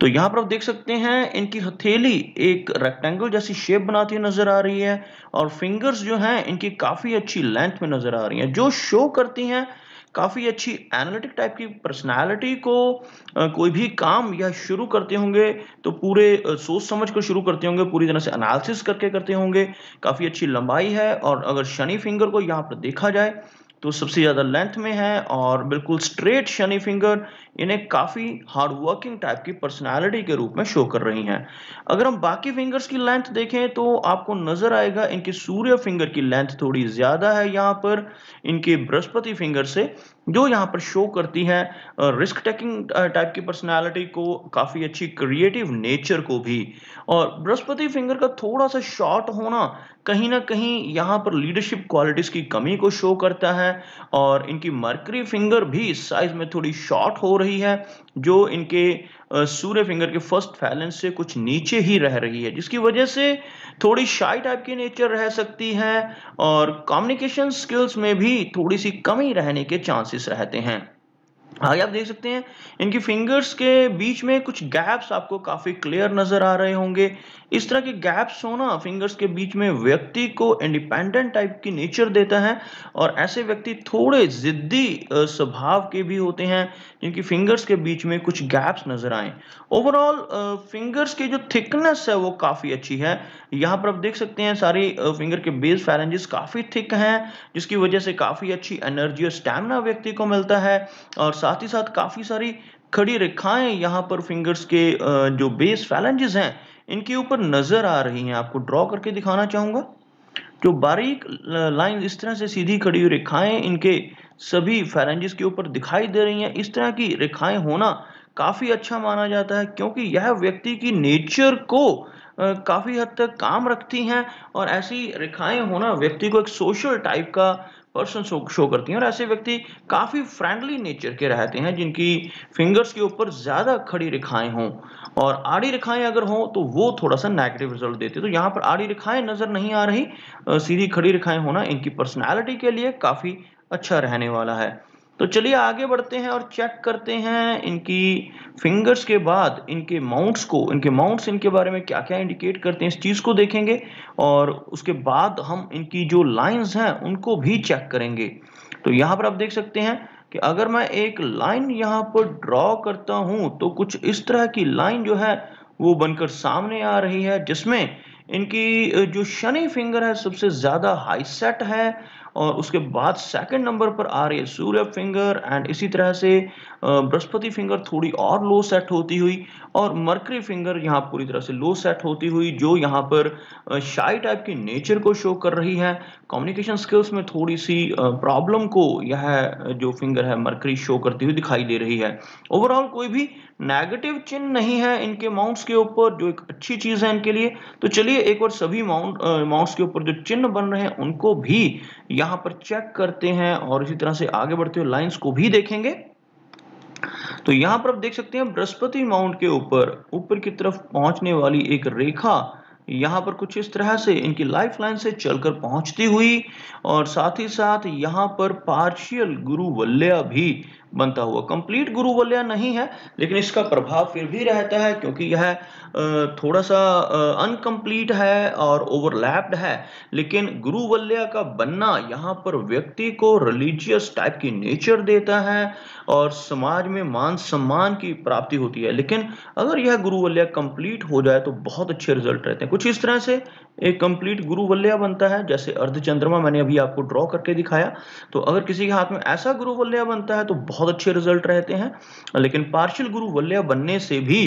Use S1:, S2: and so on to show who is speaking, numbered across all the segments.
S1: तो यहाँ पर आप देख सकते हैं इनकी हथेली एक रेक्टेंगल जैसी शेप बनाती हुई नजर आ रही है और फिंगर्स जो हैं इनकी काफी अच्छी लेंथ में नजर आ रही हैं जो शो करती हैं काफ़ी अच्छी एनालिटिक टाइप की पर्सनालिटी को आ, कोई भी काम या शुरू करते होंगे तो पूरे आ, सोच समझ कर शुरू करते होंगे पूरी तरह से एनालिसिस करके करते होंगे काफ़ी अच्छी लंबाई है और अगर शनि फिंगर को यहाँ पर देखा जाए तो सबसे ज़्यादा लेंथ में है और बिल्कुल स्ट्रेट शनी फिंगर इन्हें काफ़ी हार्डवर्किंग टाइप की पर्सनालिटी के रूप में शो कर रही हैं अगर हम बाकी फिंगर्स की लेंथ देखें तो आपको नज़र आएगा इनकी सूर्य फिंगर की लेंथ थोड़ी ज़्यादा है यहाँ पर इनके बृहस्पति फिंगर से जो यहाँ पर शो करती है रिस्क टेकिंग टाइप की पर्सनालिटी को काफ़ी अच्छी क्रिएटिव नेचर को भी और बृहस्पति फिंगर का थोड़ा सा शॉर्ट होना कहीं ना कहीं यहाँ पर लीडरशिप क्वालिटीज़ की कमी को शो करता है और इनकी मर्करी फिंगर भी साइज में थोड़ी शॉर्ट हो रही है जो इनके सूर्य फिंगर के फर्स्ट फैलेंस से कुछ नीचे ही रह रही है जिसकी वजह से थोड़ी शाई टाइप की नेचर रह सकती है और कम्युनिकेशन स्किल्स में भी थोड़ी सी कमी रहने के चांसेस रहते हैं आगे आप देख सकते हैं इनकी फिंगर्स के बीच में कुछ गैप्स आपको काफ़ी क्लियर नज़र आ रहे होंगे इस तरह के गैप्स होना फिंगर्स के बीच में व्यक्ति को इंडिपेंडेंट टाइप की नेचर देता है और ऐसे व्यक्ति थोड़े जिद्दी स्वभाव के भी होते हैं जिनकी फिंगर्स के बीच में कुछ गैप्स नजर आए ओवरऑल फिंगर्स की जो थिकनेस है वो काफ़ी अच्छी है यहाँ पर आप देख सकते हैं सारी फिंगर के बेस फैलेंजेस काफ़ी थिक हैं जिसकी वजह से काफ़ी अच्छी एनर्जी और स्टेमिना व्यक्ति को मिलता है और साथ ही साथ काफ़ी सारी खड़ी रेखाएं यहाँ पर फिंगर्स के जो बेस फैलेंजेस हैं इनके ऊपर नज़र आ रही हैं आपको ड्रॉ करके दिखाना चाहूंगा जो बारीक लाइन इस तरह से सीधी खड़ी हुई रेखाएं इनके सभी फैरेंजिस के ऊपर दिखाई दे रही हैं इस तरह की रेखाएं होना काफ़ी अच्छा माना जाता है क्योंकि यह व्यक्ति की नेचर को काफ़ी हद तक काम रखती हैं और ऐसी रेखाएं होना व्यक्ति को एक सोशल टाइप का पर्सन शो, शो करती हैं और ऐसे व्यक्ति काफ़ी फ्रेंडली नेचर के रहते हैं जिनकी फिंगर्स के ऊपर ज़्यादा खड़ी रेखाएं हों और आड़ी रेखाएं अगर हों तो वो थोड़ा सा नेगेटिव रिजल्ट देते तो यहाँ पर आड़ी रेखाएं नज़र नहीं आ रही सीधी खड़ी रेखाएं होना इनकी पर्सनैलिटी के लिए काफ़ी अच्छा रहने वाला है तो चलिए आगे बढ़ते हैं और चेक करते हैं इनकी फिंगर्स के बाद इनके माउंट्स को इनके माउंट्स इनके बारे में क्या क्या इंडिकेट करते हैं इस चीज़ को देखेंगे और उसके बाद हम इनकी जो लाइंस हैं उनको भी चेक करेंगे तो यहाँ पर आप देख सकते हैं कि अगर मैं एक लाइन यहाँ पर ड्रॉ करता हूं तो कुछ इस तरह की लाइन जो है वो बनकर सामने आ रही है जिसमें इनकी जो शनि फिंगर है सबसे ज़्यादा हाई सेट है और उसके बाद सेकंड नंबर पर आ रही है सूर्य फिंगर एंड इसी तरह से बृहस्पति फिंगर थोड़ी और लो सेट होती हुई और मर्करी फिंगर यहाँ पूरी तरह से लो सेट होती हुई जो यहाँ पर शाई टाइप की नेचर को शो कर रही है कम्युनिकेशन स्किल्स में थोड़ी सी प्रॉब्लम को यह जो फिंगर है मर्करी शो करती हुई दिखाई दे रही है ओवरऑल कोई भी नेगेटिव चिन्ह नहीं है इनके माउंट्स के ऊपर जो एक अच्छी चीज़ है इनके लिए तो चलिए एक बार सभी माउंट माउंट्स के ऊपर जो चिन्ह बन रहे हैं उनको भी यहाँ पर चेक करते हैं और इसी तरह से आगे बढ़ते हुए लाइन्स को भी देखेंगे तो यहाँ पर आप देख सकते हैं बृहस्पति माउंट के ऊपर ऊपर की तरफ पहुंचने वाली एक रेखा यहां पर कुछ इस तरह से इनकी लाइफ लाइन से चलकर पहुंचती हुई और साथ ही साथ यहाँ पर पार्शियल गुरु वल्लया भी बनता हुआ कंप्लीट गुरु वलय नहीं है लेकिन इसका प्रभाव फिर भी रहता है क्योंकि यह थोड़ा सा अनकम्प्लीट है और ओवरलैप्ड है लेकिन गुरु वलय का बनना यहाँ पर व्यक्ति को रिलीजियस टाइप की नेचर देता है और समाज में मान सम्मान की प्राप्ति होती है लेकिन अगर यह गुरु वलय कंप्लीट हो जाए तो बहुत अच्छे रिजल्ट रहते हैं कुछ इस तरह से एक कंप्लीट गुरु वलय बनता है जैसे अर्धचंद्रमा मैंने अभी आपको ड्रॉ करके दिखाया तो अगर किसी के हाथ में ऐसा गुरु वलय बनता है तो बहुत बहुत अच्छे रिजल्ट रहते हैं लेकिन पार्शियल गुरु वल्य बनने से भी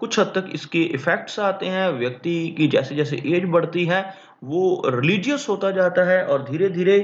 S1: कुछ हद तक इसके इफ़ेक्ट्स आते हैं व्यक्ति की जैसे जैसे एज बढ़ती है वो रिलीजियस होता जाता है और धीरे धीरे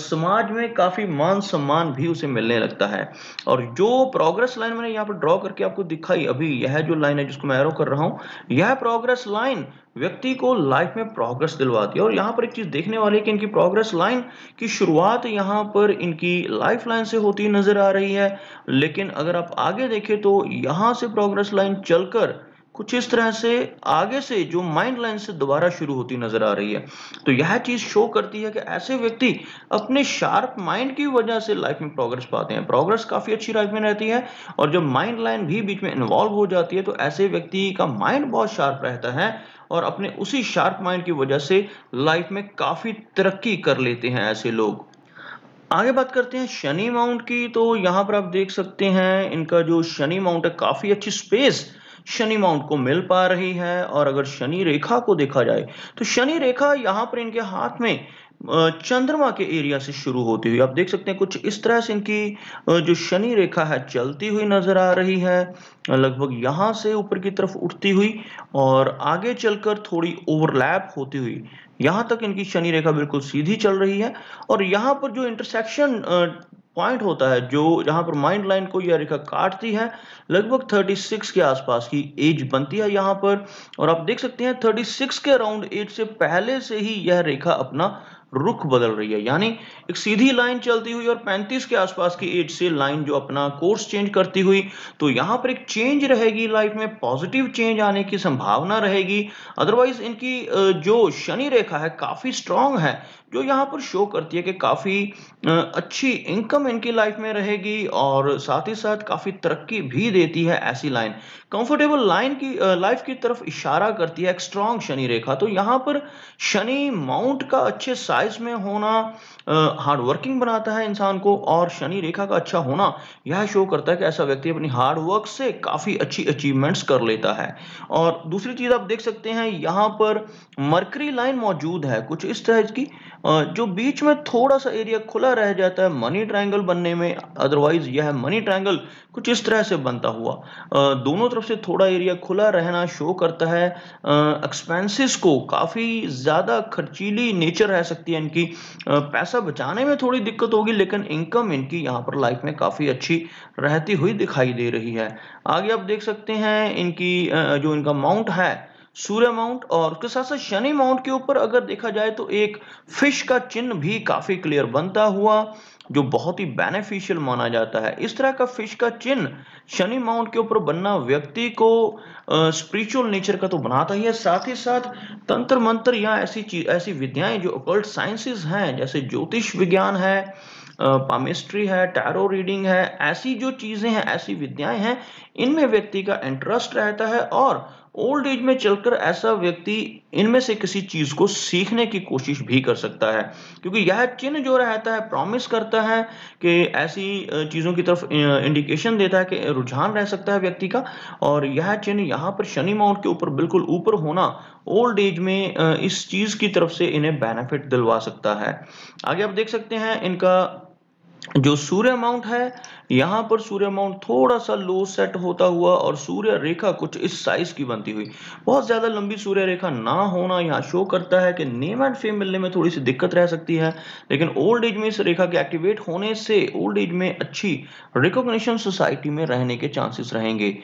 S1: समाज में काफ़ी मान सम्मान भी उसे मिलने लगता है और जो प्रोग्रेस लाइन मैंने यहाँ पर ड्रॉ करके आपको दिखाई अभी यह जो लाइन है जिसको मैं एरो कर रहा हूँ यह प्रोग्रेस लाइन व्यक्ति को लाइफ में प्रोग्रेस दिलवाती है और यहाँ पर एक चीज़ देखने वाली है कि इनकी प्रोग्रेस लाइन की शुरुआत यहाँ पर इनकी लाइफ लाइन से होती नज़र आ रही है लेकिन अगर आप आगे देखें तो यहाँ से प्रोग्रेस लाइन चलकर कुछ इस तरह से आगे से जो माइंड लाइन से दोबारा शुरू होती नजर आ रही है तो यह चीज शो करती है कि ऐसे व्यक्ति अपने शार्प माइंड की वजह से लाइफ में प्रोग्रेस पाते हैं प्रोग्रेस काफी अच्छी लाइफ में रहती है और जब माइंड लाइन भी बीच में इन्वॉल्व हो जाती है तो ऐसे व्यक्ति का माइंड बहुत शार्प रहता है और अपने उसी शार्प माइंड की वजह से लाइफ में काफी तरक्की कर लेते हैं ऐसे लोग आगे बात करते हैं शनि माउंट की तो यहाँ पर आप देख सकते हैं इनका जो शनि माउंट है काफी अच्छी स्पेस शनि माउंट को मिल पा रही है और अगर शनि रेखा को देखा जाए तो शनि रेखा यहाँ पर इनके हाथ में चंद्रमा के एरिया से शुरू होती हुई आप देख सकते हैं कुछ इस तरह से इनकी जो शनि रेखा है चलती हुई नजर आ रही है लगभग यहाँ से ऊपर की तरफ उठती हुई और आगे चलकर थोड़ी ओवरलैप होती हुई यहाँ तक इनकी शनि रेखा बिल्कुल सीधी चल रही है और यहाँ पर जो इंटरसेक्शन पॉइंट होता है जो यहाँ पर माइंड लाइन को यह रेखा काटती है लगभग 36 के आसपास की एज बनती है यहाँ पर और आप देख सकते हैं 36 के अराउंड एज से पहले से ही यह रेखा अपना रुख बदल रही है यानी एक सीधी लाइन चलती हुई और 35 के आसपास की एज से लाइन जो अपना कोर्स चेंज करती हुई तो यहां पर एक चेंज रहेगी लाइफ में पॉजिटिव चेंज आने की संभावना रहेगी अदरवाइज इनकी जो शनि रेखा है काफ़ी स्ट्रांग है जो यहाँ पर शो करती है कि काफ़ी अच्छी इनकम इनकी लाइफ में रहेगी और साथ ही साथ काफ़ी तरक्की भी देती है ऐसी लाइन कंफर्टेबल लाइन की लाइफ की तरफ इशारा करती है एक स्ट्रांग शनि रेखा तो यहाँ पर शनि माउंट का अच्छे साइज लाइफ में होना हार्ड वर्किंग बनाता है इंसान को और शनि रेखा का अच्छा होना यह शो करता है कि ऐसा व्यक्ति अपनी हार्ड वर्क से काफ़ी अच्छी अचीवमेंट्स कर लेता है और दूसरी चीज़ आप देख सकते हैं यहाँ पर मर्करी लाइन मौजूद है कुछ इस तरह की जो बीच में थोड़ा सा एरिया खुला रह जाता है मनी ट्राइंगल बनने में अदरवाइज यह मनी ट्राइंगल कुछ इस तरह से बनता हुआ दोनों तरफ से थोड़ा एरिया खुला रहना शो करता है एक्सपेंसिस को काफ़ी ज़्यादा खर्चीली नेचर रह सकती है है इनकी पैसा बचाने में थोड़ी दिक्कत होगी लेकिन इनकम इनकी यहाँ पर लाइफ में काफ़ी अच्छी रहती हुई दिखाई दे रही है आगे आप देख सकते हैं इनकी जो इनका माउंट है सूर्य माउंट और उसके साथ साथ शनि माउंट के ऊपर अगर देखा जाए तो एक फिश का चिन्ह भी काफ़ी क्लियर बनता हुआ जो बहुत ही बेनिफिशियल माना जाता है इस तरह का फिश का चिन्ह शनि माउंट के ऊपर बनना व्यक्ति को स्पिरिचुअल नेचर का तो बनाता ही है साथ ही साथ तंत्र मंत्र या ऐसी चीज ऐसी विद्याएं जो अकल्ट साइंसेस हैं जैसे ज्योतिष विज्ञान है पामिस्ट्री है टैरो रीडिंग है ऐसी जो चीज़ें हैं ऐसी विद्याएं हैं इनमें व्यक्ति का इंटरेस्ट रहता है और ओल्ड एज में चलकर ऐसा व्यक्ति इनमें से किसी चीज को सीखने की कोशिश भी कर सकता है क्योंकि यह चिन्ह जो रहता है प्रॉमिस करता है कि ऐसी चीजों की तरफ इंडिकेशन देता है कि रुझान रह सकता है व्यक्ति का और यह चिन्ह यहाँ पर शनि माउंट के ऊपर बिल्कुल ऊपर होना ओल्ड एज में इस चीज की तरफ से इन्हें बेनिफिट दिलवा सकता है आगे आप देख सकते हैं इनका जो सूर्य माउंट है यहाँ पर सूर्य माउंट थोड़ा सा लो सेट होता हुआ और सूर्य रेखा कुछ इस साइज की बनती हुई बहुत ज़्यादा लंबी सूर्य रेखा ना होना यहाँ शो करता है कि नेम एंड फेम मिलने में थोड़ी सी दिक्कत रह सकती है लेकिन ओल्ड एज में इस रेखा के एक्टिवेट होने से ओल्ड एज में अच्छी रिकॉग्निशन सोसाइटी में रहने के चांसेस रहेंगे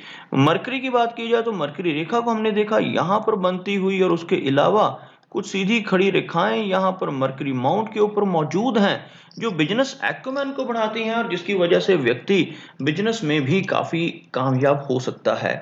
S1: मरकरी की बात की जाए तो मरकरी रेखा को हमने देखा यहाँ पर बनती हुई और उसके अलावा कुछ सीधी खड़ी रेखाएं यहाँ पर मर्करी माउंट के ऊपर मौजूद हैं जो बिजनेस एक्मैन को बढ़ाती हैं और जिसकी वजह से व्यक्ति बिजनेस में भी काफ़ी कामयाब हो सकता है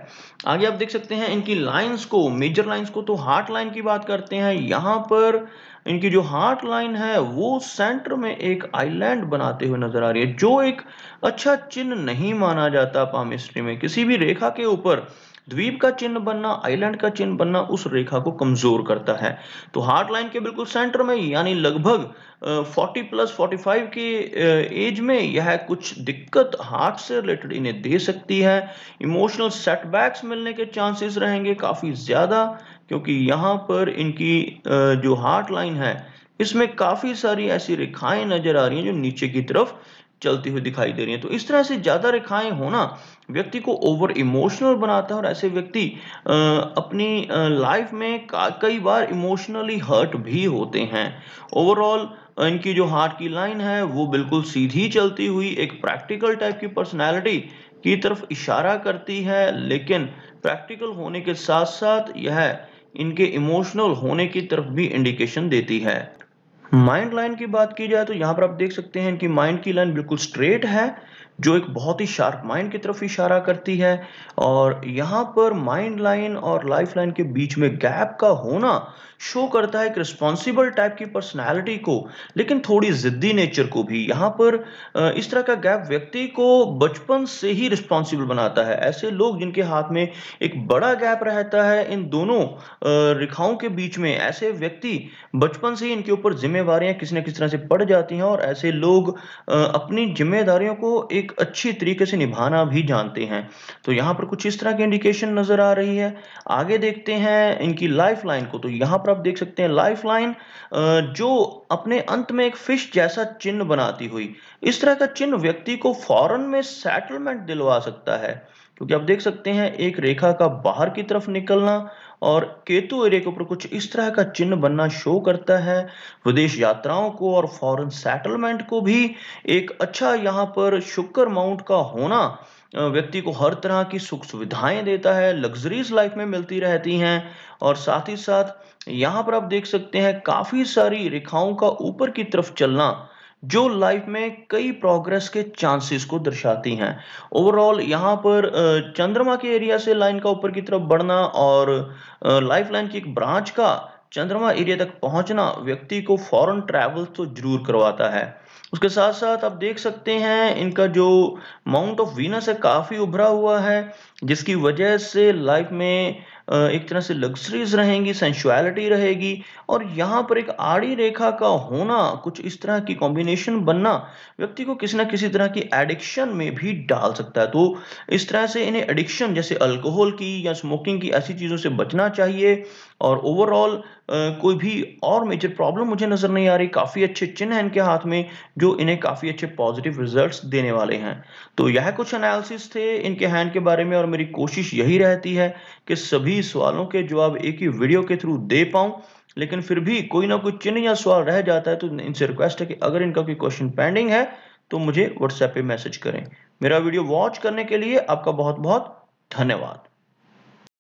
S1: आगे आप देख सकते हैं इनकी लाइंस को मेजर लाइंस को तो हार्ट लाइन की बात करते हैं यहाँ पर इनकी जो हार्ट लाइन है वो सेंटर में एक आइलैंड बनाते हुए नजर आ रही है जो एक अच्छा चिन्ह नहीं माना जाता पामिस्ट्री में किसी भी रेखा के ऊपर द्वीप का चिन्ह बनना आइलैंड का चिन्ह बनना उस रेखा को कमजोर करता है तो हार्ट लाइन के बिल्कुल सेंटर में यानी लगभग 40 प्लस 45 के एज में यह कुछ दिक्कत हार्ट से रिलेटेड इन्हें दे सकती है इमोशनल सेटबैक्स मिलने के चांसेस रहेंगे काफ़ी ज़्यादा क्योंकि यहाँ पर इनकी जो हार्ट लाइन है इसमें काफ़ी सारी ऐसी रेखाएं नज़र आ रही हैं जो नीचे की तरफ चलती हुई दिखाई दे रही है तो इस तरह से ज़्यादा रेखाएं होना व्यक्ति को ओवर इमोशनल बनाता है और ऐसे व्यक्ति अपनी लाइफ में कई बार इमोशनली हर्ट भी होते हैं ओवरऑल इनकी जो हार्ट की लाइन है वो बिल्कुल सीधी चलती हुई एक प्रैक्टिकल टाइप की पर्सनैलिटी की तरफ इशारा करती है लेकिन प्रैक्टिकल होने के साथ साथ यह इनके इमोशनल होने की तरफ भी इंडिकेशन देती है माइंड लाइन की बात की जाए तो यहां पर आप देख सकते हैं कि माइंड की लाइन बिल्कुल स्ट्रेट है जो एक बहुत ही शार्प माइंड की तरफ इशारा करती है और यहाँ पर माइंड लाइन और लाइफ लाइन के बीच में गैप का होना शो करता है एक रिस्पॉन्सिबल टाइप की पर्सनालिटी को लेकिन थोड़ी ज़िद्दी नेचर को भी यहाँ पर इस तरह का गैप व्यक्ति को बचपन से ही रिस्पॉन्सिबल बनाता है ऐसे लोग जिनके हाथ में एक बड़ा गैप रहता है इन दोनों रेखाओं के बीच में ऐसे व्यक्ति बचपन से ही इनके ऊपर जिम्मेवारियाँ किसी न किसी तरह से पड़ जाती हैं और ऐसे लोग अपनी जिम्मेदारियों को एक एक अच्छी तरीके से निभाना भी जानते हैं तो यहाँ पर कुछ इस तरह की इंडिकेशन नज़र आ रही है आगे देखते हैं इनकी लाइफ लाइन को तो यहाँ पर आप देख सकते हैं लाइफ लाइन जो अपने अंत में एक फिश जैसा चिन्ह बनाती हुई इस तरह का चिन्ह व्यक्ति को फॉरन में सेटलमेंट दिलवा सकता है क्योंकि आप देख सकते हैं एक रेखा का बाहर की तरफ निकलना और केतु एरिया के ऊपर कुछ इस तरह का चिन्ह बनना शो करता है विदेश यात्राओं को और फॉरेन सेटलमेंट को भी एक अच्छा यहाँ पर शुक्र माउंट का होना व्यक्ति को हर तरह की सुख सुविधाएं देता है लग्जरीज लाइफ में मिलती रहती हैं और साथ ही साथ यहाँ पर आप देख सकते हैं काफ़ी सारी रेखाओं का ऊपर की तरफ चलना जो लाइफ में कई प्रोग्रेस के चांसेस को दर्शाती हैं ओवरऑल यहाँ पर चंद्रमा के एरिया से लाइन का ऊपर की तरफ बढ़ना और लाइफ लाइन की एक ब्रांच का चंद्रमा एरिया तक पहुंचना व्यक्ति को फॉरेन ट्रैवल तो जरूर करवाता है उसके साथ साथ आप देख सकते हैं इनका जो माउंट ऑफ वीनस है काफ़ी उभरा हुआ है जिसकी वजह से लाइफ में एक तरह से लग्जरीज रहेंगी सेंशुअलिटी रहेगी और यहाँ पर एक आड़ी रेखा का होना कुछ इस तरह की कॉम्बिनेशन बनना व्यक्ति को किसी ना किसी तरह की एडिक्शन में भी डाल सकता है तो इस तरह से इन्हें एडिक्शन जैसे अल्कोहल की या स्मोकिंग की ऐसी चीज़ों से बचना चाहिए और ओवरऑल कोई भी और मेजर प्रॉब्लम मुझे नज़र नहीं आ रही काफ़ी अच्छे चिन्ह हैं इनके हाथ में जो इन्हें काफ़ी अच्छे पॉजिटिव रिजल्ट्स देने वाले हैं तो यह कुछ एनालिसिस थे इनके हैंड के बारे में और मेरी कोशिश यही रहती है कि सभी सवालों के जवाब एक ही वीडियो के थ्रू दे पाऊँ लेकिन फिर भी कोई ना कोई चिन्ह या सवाल रह जाता है तो इनसे रिक्वेस्ट है कि अगर इनका कोई क्वेश्चन पेंडिंग है तो मुझे व्हाट्सएप पे मैसेज करें मेरा वीडियो वॉच करने के लिए आपका बहुत बहुत धन्यवाद